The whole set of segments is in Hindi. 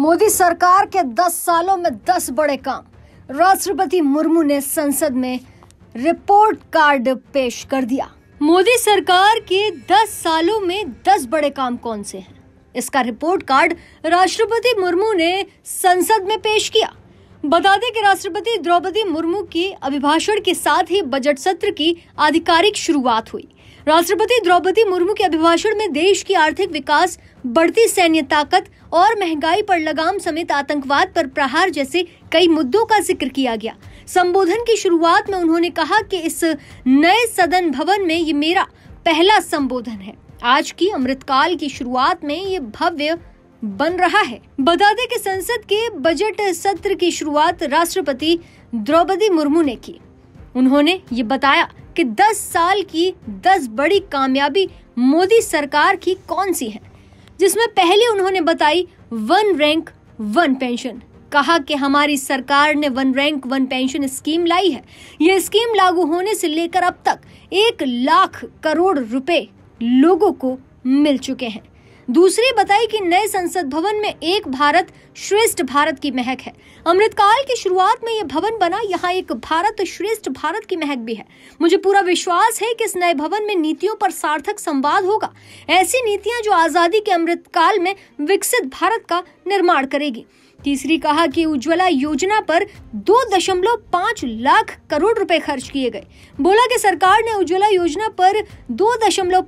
मोदी सरकार के 10 सालों में 10 बड़े काम राष्ट्रपति मुर्मू ने संसद में रिपोर्ट कार्ड पेश कर दिया मोदी सरकार के 10 सालों में 10 बड़े काम कौन से हैं इसका रिपोर्ट कार्ड राष्ट्रपति मुर्मू ने संसद में पेश किया बता दें कि राष्ट्रपति द्रौपदी मुर्मू की अभिभाषण के साथ ही बजट सत्र की आधिकारिक शुरुआत हुई राष्ट्रपति द्रौपदी मुर्मू के अभिभाषण में देश की आर्थिक विकास बढ़ती सैन्य ताकत और महंगाई पर लगाम समेत आतंकवाद पर प्रहार जैसे कई मुद्दों का जिक्र किया गया संबोधन की शुरुआत में उन्होंने कहा कि इस नए सदन भवन में ये मेरा पहला संबोधन है आज की अमृतकाल की शुरुआत में ये भव्य बन रहा है बता दें कि संसद के बजट सत्र की शुरुआत राष्ट्रपति द्रौपदी मुर्मू ने की उन्होंने ये बताया कि 10 साल की 10 बड़ी कामयाबी मोदी सरकार की कौन सी है जिसमें पहले उन्होंने बताई वन रैंक वन पेंशन कहा कि हमारी सरकार ने one rank one pension scheme लाई है यह स्कीम लागू होने से लेकर अब तक एक लाख करोड़ रुपए लोगों को मिल चुके हैं दूसरी बताई कि नए संसद भवन में एक भारत श्रेष्ठ भारत की महक है अमृतकाल की शुरुआत में यह भवन बना यहाँ एक भारत श्रेष्ठ भारत की महक भी है मुझे पूरा विश्वास है कि इस नए भवन में नीतियों पर सार्थक संवाद होगा ऐसी नीतियां जो आजादी के अमृतकाल में विकसित भारत का निर्माण करेगी तीसरी कहा कि उज्ज्वला योजना पर पाँच लाख करोड़ रुपए खर्च किए गए बोला कि सरकार ने उज्ज्वला योजना पर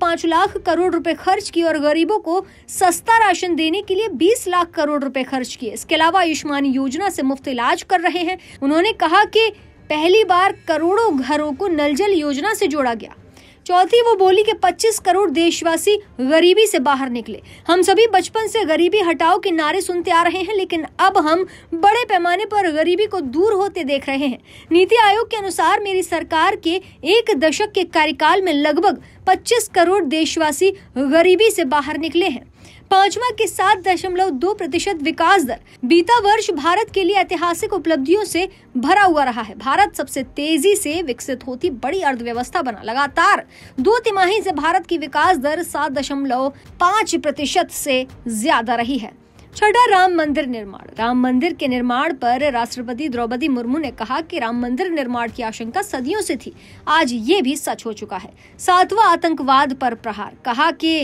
पाँच लाख करोड़ रुपए खर्च किए और गरीबों को सस्ता राशन देने के लिए बीस लाख करोड़ रुपए खर्च किए इसके अलावा आयुष्मान योजना से मुफ्त इलाज कर रहे हैं उन्होंने कहा कि पहली बार करोड़ों घरों को नल जल योजना से जोड़ा गया चौथी वो बोली कि 25 करोड़ देशवासी गरीबी से बाहर निकले हम सभी बचपन से गरीबी हटाओ के नारे सुनते आ रहे हैं लेकिन अब हम बड़े पैमाने पर गरीबी को दूर होते देख रहे हैं नीति आयोग के अनुसार मेरी सरकार के एक दशक के कार्यकाल में लगभग 25 करोड़ देशवासी गरीबी से बाहर निकले हैं पांचवा के सात दशमलव दो प्रतिशत विकास दर बीता वर्ष भारत के लिए ऐतिहासिक उपलब्धियों से भरा हुआ रहा है भारत सबसे तेजी से विकसित होती बड़ी अर्थव्यवस्था बना लगातार दो तिमाही से भारत की विकास दर सात दशमलव पाँच प्रतिशत से ज्यादा रही है छठा राम मंदिर निर्माण राम मंदिर के निर्माण पर राष्ट्रपति द्रौपदी मुर्मू ने कहा कि राम मंदिर निर्माण की आशंका सदियों से थी आज ये भी सच हो चुका है सातवां आतंकवाद पर प्रहार कहा कि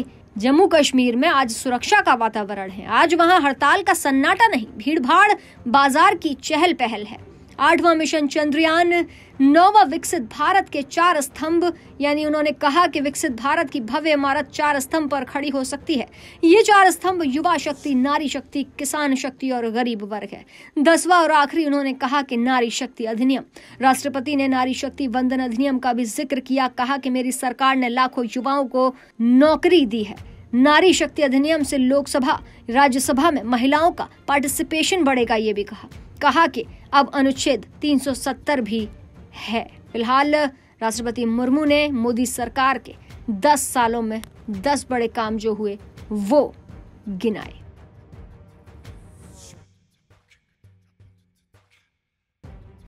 जम्मू कश्मीर में आज सुरक्षा का वातावरण है आज वहां हड़ताल का सन्नाटा नहीं भीड़भाड़ बाजार की चहल पहल है आठवां मिशन चंद्रयान नौवा विकसित भारत के चार स्तंभ यानी उन्होंने कहा कि विकसित भारत की भव्य इमारत चार स्तंभ पर खड़ी हो सकती है ये चार स्तंभ युवा शक्ति नारी शक्ति किसान शक्ति और गरीब वर्ग है दसवा और आखिरी उन्होंने कहा कि नारी शक्ति अधिनियम राष्ट्रपति ने नारी शक्ति वंदन अधिनियम का भी जिक्र किया कहा कि मेरी सरकार ने लाखों युवाओं को नौकरी दी है नारी शक्ति अधिनियम से लोकसभा राज्यसभा में महिलाओं का पार्टिसिपेशन बढ़ेगा ये भी कहा कहा कि अब अनुच्छेद 370 भी है फिलहाल राष्ट्रपति मुर्मू ने मोदी सरकार के 10 सालों में 10 बड़े काम जो हुए वो गिनाए